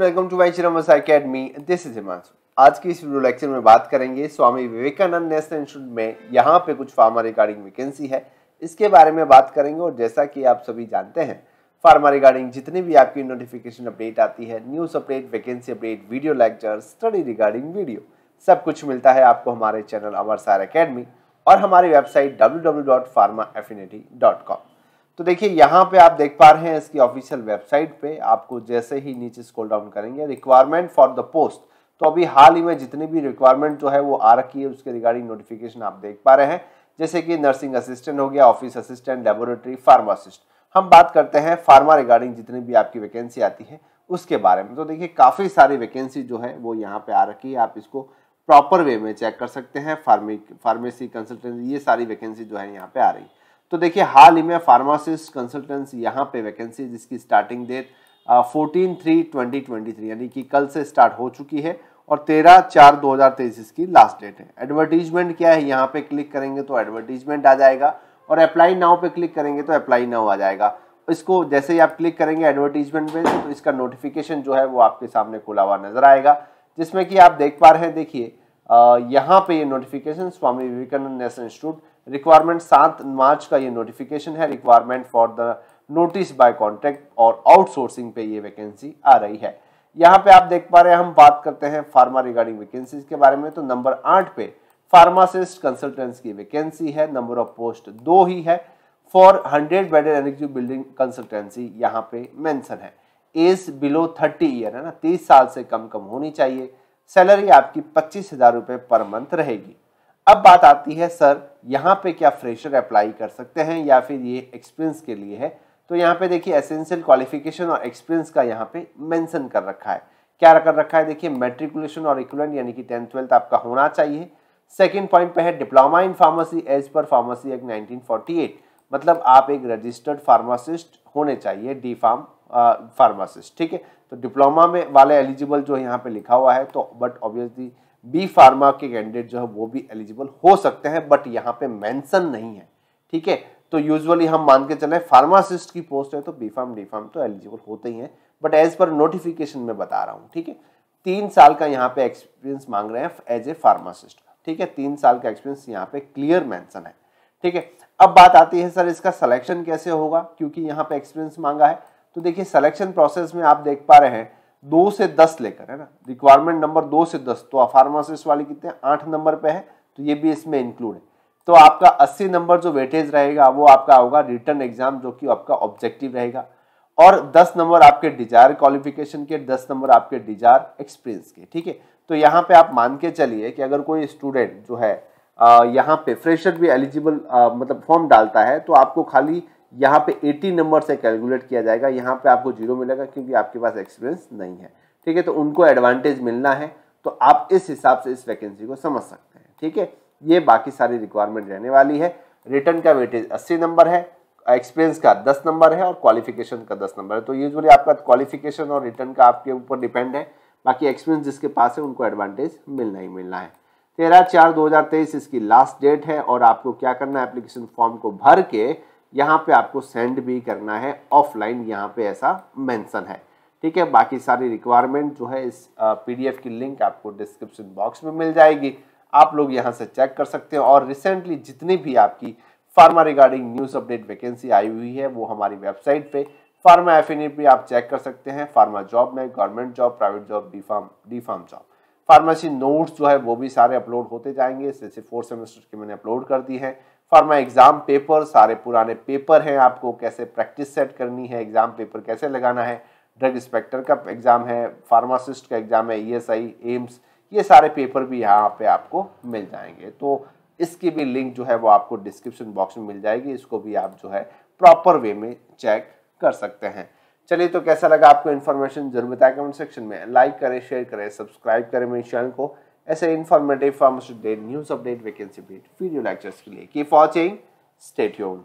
welcome to my चिरमस academy this is Himanshu आज की इस वीडियो लेक्चर में बात करेंगे स्वामी विवेकानंद नेशनल इंस्टीट्यूट में यहाँ पे कुछ फार्मा रिगार्डिंग वैकेंसी है इसके बारे में बात करेंगे और जैसा कि आप सभी जानते हैं फार्मा रिगार्डिंग जितनी भी आपकी नोटिफिकेशन अपडेट आती है news update vacancy update video lecture study regarding video सब कुछ मिलता है आपको हमारे चैनल अमर सार अकेडमी और हमारी वेबसाइट डब्ल्यू तो देखिए यहाँ पे आप देख पा रहे हैं इसकी ऑफिशियल वेबसाइट पे आपको जैसे ही नीचे स्क्रॉल डाउन करेंगे रिक्वायरमेंट फॉर द पोस्ट तो अभी हाल ही में जितनी भी रिक्वायरमेंट जो है वो आ रखी है उसके रिगार्डिंग नोटिफिकेशन आप देख पा रहे हैं जैसे कि नर्सिंग असिस्टेंट हो गया ऑफिस असिस्टेंट लेबोरेटरी फार्मासिस्ट हम बात करते हैं फार्मा रिगार्डिंग जितनी भी आपकी वैकेंसी आती है उसके बारे में तो देखिए काफ़ी सारी वैकेंसी जो है वो यहाँ पे आ रखी है आप इसको प्रॉपर वे में चेक कर सकते हैं फार्मी फार्मेसी कंसल्टेंसी ये सारी वैकेंसी जो है यहाँ पे आ रही है तो देखिए हाल ही में फार्मासिस्ट कंसल्टेंस यहाँ पे वैकेंसी जिसकी starting date fourteen three twenty twenty three यानी कि कल से स्टार्ट हो चुकी है और तेरह चार दो हज़ार तेईस इसकी लास्ट डेट है एडवर्टीजमेंट क्या है यहाँ पे क्लिक करेंगे तो एडवर्टीजमेंट आ जाएगा और अप्लाई नाउ पे क्लिक करेंगे तो अप्लाई नाउ आ जाएगा इसको जैसे ही आप क्लिक करेंगे एडवर्टीजमेंट पे तो इसका नोटिफिकेशन जो है वो आपके सामने खुला हुआ नजर आएगा जिसमें कि आप देख पा रहे हैं देखिए यहाँ पे ये notification Swami Vivekanand national institute requirement सात मार्च का ये नोटिफिकेशन है requirement for the notice by contract और आउटसोर्सिंग पे ये वैकेंसी आ रही है यहाँ पे आप देख पा रहे हैं हम बात करते हैं फार्मा रिगार्डिंग वैकेंसीज के बारे में तो नंबर आठ पे फार्मासिस्ट कंसल्टेंट्स की वैकेंसी है नंबर ऑफ पोस्ट दो ही है for hundred bedded NAQ building consultancy यहाँ पे मैंसन है एज बिलो थर्टी ईयर है ना तीस साल से कम कम होनी चाहिए सैलरी आपकी पच्चीस हजार रुपये पर मंथ रहेगी अब बात आती है सर यहाँ पे क्या फ्रेशर अप्लाई कर सकते हैं या फिर ये एक्सपीरियंस के लिए है तो यहाँ पे देखिए एसेंशियल क्वालिफिकेशन और एक्सपीरियंस का यहाँ पे मेंशन कर रखा है क्या कर रखा है देखिए मेट्रिकुलेशन और इक्वलेंट यानी कि टेंथ ट्वेल्थ आपका होना चाहिए सेकेंड पॉइंट पे है diploma in pharmacy as per pharmacy act nineteen मतलब आप एक रजिस्टर्ड फार्मासिस्ट होने चाहिए डी फार्म फार्मासिस्ट ठीक है तो डिप्लोमा में वाले एलिजिबल जो यहाँ पे लिखा हुआ है तो बट ऑब्वियसली बी फार्मा के कैंडिडेट जो है वो भी एलिजिबल हो सकते हैं बट यहाँ पे मेंशन नहीं है ठीक है तो यूजुअली हम मान के चले फार्मासिस्ट की पोस्ट है तो बी फार्म डी फार्म तो एलिजिबल होते ही हैं बट एज पर नोटिफिकेशन में बता रहा हूँ ठीक है तीन साल का यहाँ पे एक्सपीरियंस मांग रहे हैं एज ए फार्मासिस्ट ठीक है तीन साल का एक्सपीरियंस यहाँ पे क्लियर मैंसन है ठीक है अब बात आती है सर इसका सलेक्शन कैसे होगा क्योंकि यहाँ पे एक्सपीरियंस मांगा है तो देखिए सिलेक्शन प्रोसेस में आप देख पा रहे हैं दो से दस लेकर है ना रिक्वायरमेंट नंबर दो से दस तो फार्मासिस्ट वाले कितने आठ नंबर पे है तो ये भी इसमें इंक्लूड है तो आपका अस्सी नंबर जो वेटेज रहेगा वो आपका होगा रिटर्न एग्जाम जो कि आपका ऑब्जेक्टिव रहेगा और दस नंबर आपके डिजायर क्वालिफिकेशन के दस नंबर आपके डिजायर एक्सपीरियंस के ठीक है तो यहाँ पे आप मान के चलिए कि अगर कोई स्टूडेंट जो है यहाँ पे फ्रेशर भी एलिजिबल मतलब फॉर्म डालता है तो आपको खाली यहाँ पे 80 नंबर से कैलकुलेट किया जाएगा यहाँ पे आपको जीरो मिलेगा क्योंकि आपके पास एक्सपीरियंस नहीं है ठीक है तो उनको एडवांटेज मिलना है तो आप इस हिसाब से इस वैकेंसी को समझ सकते हैं ठीक है ये बाकी सारी रिक्वायरमेंट रहने वाली है रिटर्न का वेटेज 80 नंबर है एक्सपीरियंस का 10 नंबर है और क्वालिफिकेशन का 10 नंबर है तो यूजली आपका क्वालिफिकेशन और रिटर्न का आपके ऊपर डिपेंड है बाकी एक्सपीरियंस जिसके पास है उनको एडवांटेज मिलना ही मिलना है तेरह चार दो इसकी लास्ट डेट है और आपको क्या करना है एप्लीकेशन फॉर्म को भर के यहाँ पे आपको सेंड भी करना है ऑफलाइन यहाँ पे ऐसा मेंशन है ठीक है बाकी सारी रिक्वायरमेंट जो है इस पीडीएफ की लिंक आपको डिस्क्रिप्शन बॉक्स में मिल जाएगी आप लोग यहाँ से चेक कर सकते हैं और रिसेंटली जितनी भी आपकी pharma regarding news update vacancy आई हुई है वो हमारी वेबसाइट पे फार्मा एफिनेट भी आप चेक कर सकते हैं फार्मा जॉब में government job private job D pharm D pharm job pharmacy notes जो है वो भी सारे अपलोड होते जाएंगे जैसे फोर्थ सेमेस्टर के मैंने अपलोड कर दी है फॉर माई एग्ज़ाम पेपर सारे पुराने पेपर हैं आपको कैसे प्रैक्टिस सेट करनी है एग्ज़ाम पेपर कैसे लगाना है ड्रग इंस्पेक्टर का एग्ज़ाम है फार्मासिस्ट का एग्ज़ाम है ई e एम्स ये सारे पेपर भी यहाँ पे आपको मिल जाएंगे तो इसकी भी लिंक जो है वो आपको डिस्क्रिप्शन बॉक्स में मिल जाएगी इसको भी आप जो है प्रॉपर वे में चेक कर सकते हैं चलिए तो कैसा लगा आपको इन्फॉर्मेशन जरूर बताएं कमेंट सेक्शन में लाइक करें शेयर करें सब्सक्राइब करें मेरे चैनल को ऐसे informative pharmaceutical news update vacancy update video lectures के लिए कीप वॉचिंग स्टे ट्यून्ड